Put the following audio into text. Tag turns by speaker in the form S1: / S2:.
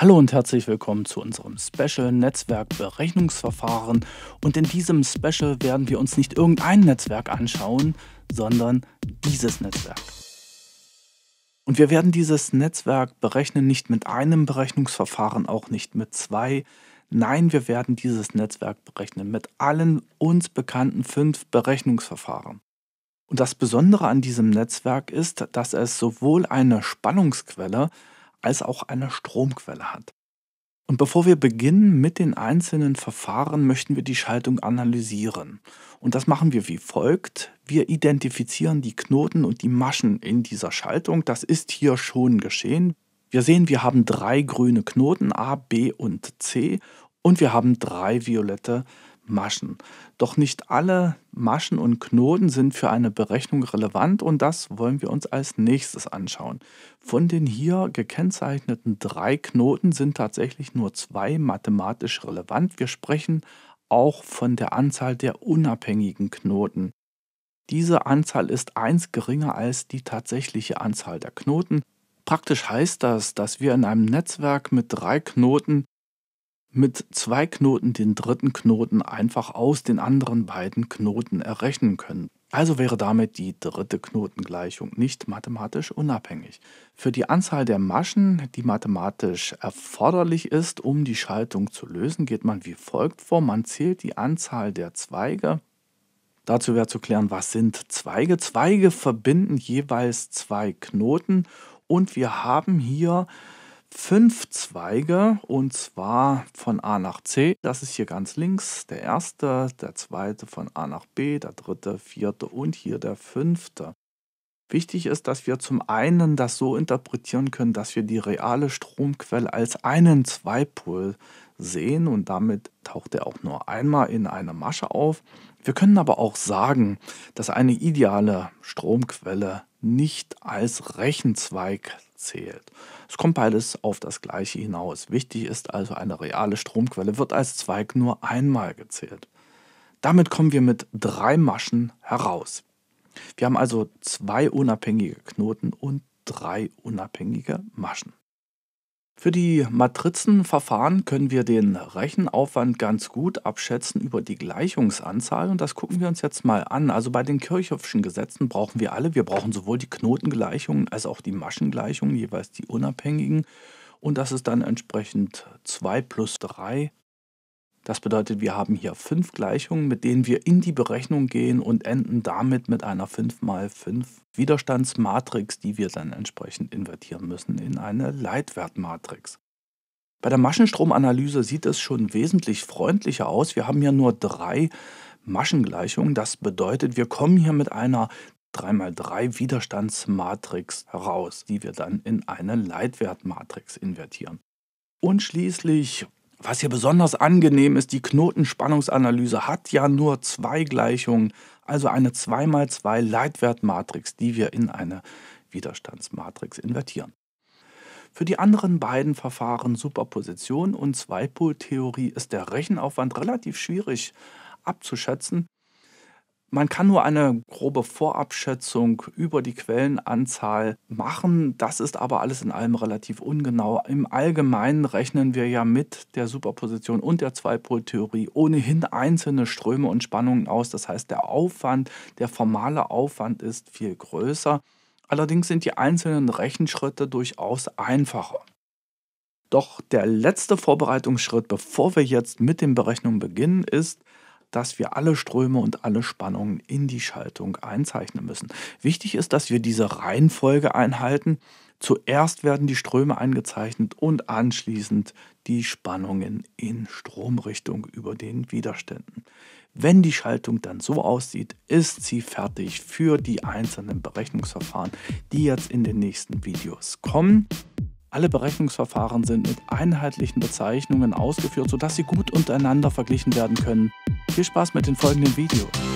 S1: Hallo und herzlich willkommen zu unserem Special Netzwerk Berechnungsverfahren. Und in diesem Special werden wir uns nicht irgendein Netzwerk anschauen, sondern dieses Netzwerk. Und wir werden dieses Netzwerk berechnen nicht mit einem Berechnungsverfahren, auch nicht mit zwei. Nein, wir werden dieses Netzwerk berechnen mit allen uns bekannten fünf Berechnungsverfahren. Und das Besondere an diesem Netzwerk ist, dass es sowohl eine Spannungsquelle als auch eine Stromquelle hat. Und bevor wir beginnen mit den einzelnen Verfahren, möchten wir die Schaltung analysieren. Und das machen wir wie folgt. Wir identifizieren die Knoten und die Maschen in dieser Schaltung. Das ist hier schon geschehen. Wir sehen, wir haben drei grüne Knoten, A, B und C, und wir haben drei violette Maschen. Doch nicht alle Maschen und Knoten sind für eine Berechnung relevant und das wollen wir uns als nächstes anschauen. Von den hier gekennzeichneten drei Knoten sind tatsächlich nur zwei mathematisch relevant. Wir sprechen auch von der Anzahl der unabhängigen Knoten. Diese Anzahl ist 1 geringer als die tatsächliche Anzahl der Knoten. Praktisch heißt das, dass wir in einem Netzwerk mit drei Knoten mit zwei Knoten den dritten Knoten einfach aus den anderen beiden Knoten errechnen können. Also wäre damit die dritte Knotengleichung nicht mathematisch unabhängig. Für die Anzahl der Maschen, die mathematisch erforderlich ist, um die Schaltung zu lösen, geht man wie folgt vor. Man zählt die Anzahl der Zweige. Dazu wäre zu klären, was sind Zweige? Zweige verbinden jeweils zwei Knoten und wir haben hier fünf Zweige und zwar von A nach C. Das ist hier ganz links der erste, der zweite von A nach B, der dritte, vierte und hier der fünfte. Wichtig ist, dass wir zum einen das so interpretieren können, dass wir die reale Stromquelle als einen Zweipol sehen und damit taucht er auch nur einmal in einer Masche auf. Wir können aber auch sagen, dass eine ideale Stromquelle nicht als Rechenzweig zählt. Es kommt beides auf das Gleiche hinaus. Wichtig ist also, eine reale Stromquelle wird als Zweig nur einmal gezählt. Damit kommen wir mit drei Maschen heraus. Wir haben also zwei unabhängige Knoten und drei unabhängige Maschen. Für die Matrizenverfahren können wir den Rechenaufwand ganz gut abschätzen über die Gleichungsanzahl und das gucken wir uns jetzt mal an. Also bei den Kirchhoffschen Gesetzen brauchen wir alle. Wir brauchen sowohl die Knotengleichungen als auch die Maschengleichungen, jeweils die unabhängigen. Und das ist dann entsprechend 2 plus 3 das bedeutet, wir haben hier fünf Gleichungen, mit denen wir in die Berechnung gehen und enden damit mit einer 5 mal 5 Widerstandsmatrix, die wir dann entsprechend invertieren müssen in eine Leitwertmatrix. Bei der Maschenstromanalyse sieht es schon wesentlich freundlicher aus. Wir haben hier nur drei Maschengleichungen. Das bedeutet, wir kommen hier mit einer 3x3 Widerstandsmatrix heraus, die wir dann in eine Leitwertmatrix invertieren. Und schließlich was hier besonders angenehm ist, die Knotenspannungsanalyse hat ja nur zwei Gleichungen, also eine 2x2 Leitwertmatrix, die wir in eine Widerstandsmatrix invertieren. Für die anderen beiden Verfahren Superposition und Zweipoltheorie ist der Rechenaufwand relativ schwierig abzuschätzen, man kann nur eine grobe Vorabschätzung über die Quellenanzahl machen. Das ist aber alles in allem relativ ungenau. Im Allgemeinen rechnen wir ja mit der Superposition und der Zweipoltheorie ohnehin einzelne Ströme und Spannungen aus. Das heißt, der Aufwand, der formale Aufwand ist viel größer. Allerdings sind die einzelnen Rechenschritte durchaus einfacher. Doch der letzte Vorbereitungsschritt, bevor wir jetzt mit den Berechnungen beginnen, ist, dass wir alle Ströme und alle Spannungen in die Schaltung einzeichnen müssen. Wichtig ist, dass wir diese Reihenfolge einhalten. Zuerst werden die Ströme eingezeichnet und anschließend die Spannungen in Stromrichtung über den Widerständen. Wenn die Schaltung dann so aussieht, ist sie fertig für die einzelnen Berechnungsverfahren, die jetzt in den nächsten Videos kommen. Alle Berechnungsverfahren sind mit einheitlichen Bezeichnungen ausgeführt, sodass sie gut untereinander verglichen werden können. Viel Spaß mit den folgenden Videos.